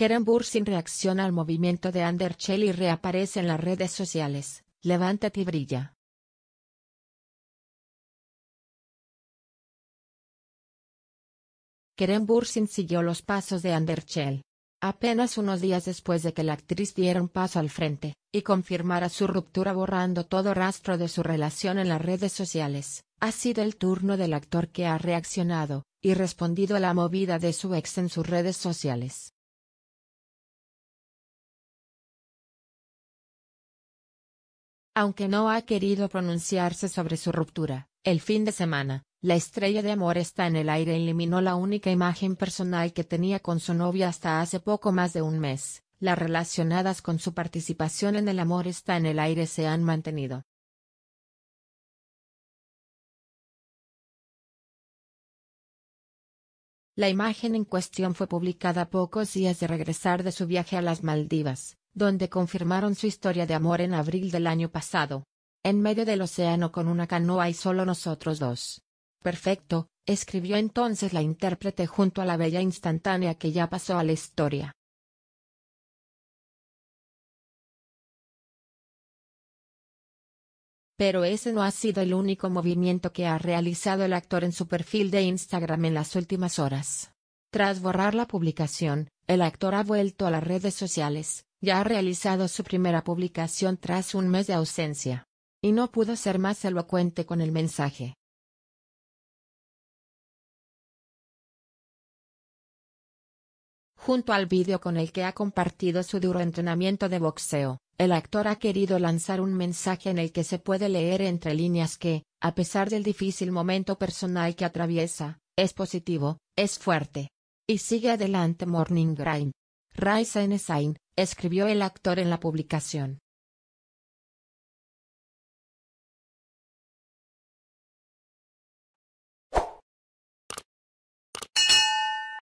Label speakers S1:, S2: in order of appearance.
S1: Keren Bursin reacciona al movimiento de Anderchel y reaparece en las redes sociales. Levántate y brilla. Kerem Bursin siguió los pasos de Anderchel. Apenas unos días después de que la actriz diera un paso al frente, y confirmara su ruptura borrando todo rastro de su relación en las redes sociales, ha sido el turno del actor que ha reaccionado, y respondido a la movida de su ex en sus redes sociales. Aunque no ha querido pronunciarse sobre su ruptura, el fin de semana, la estrella de amor está en el aire e eliminó la única imagen personal que tenía con su novia hasta hace poco más de un mes. Las relacionadas con su participación en el amor está en el aire se han mantenido. La imagen en cuestión fue publicada pocos días de regresar de su viaje a las Maldivas, donde confirmaron su historia de amor en abril del año pasado. En medio del océano con una canoa y solo nosotros dos. Perfecto, escribió entonces la intérprete junto a la bella instantánea que ya pasó a la historia. Pero ese no ha sido el único movimiento que ha realizado el actor en su perfil de Instagram en las últimas horas. Tras borrar la publicación, el actor ha vuelto a las redes sociales, ya ha realizado su primera publicación tras un mes de ausencia. Y no pudo ser más elocuente con el mensaje. Junto al vídeo con el que ha compartido su duro entrenamiento de boxeo, el actor ha querido lanzar un mensaje en el que se puede leer entre líneas que, a pesar del difícil momento personal que atraviesa, es positivo, es fuerte. Y sigue adelante Morning Grind. Ray Sain, escribió el actor en la publicación.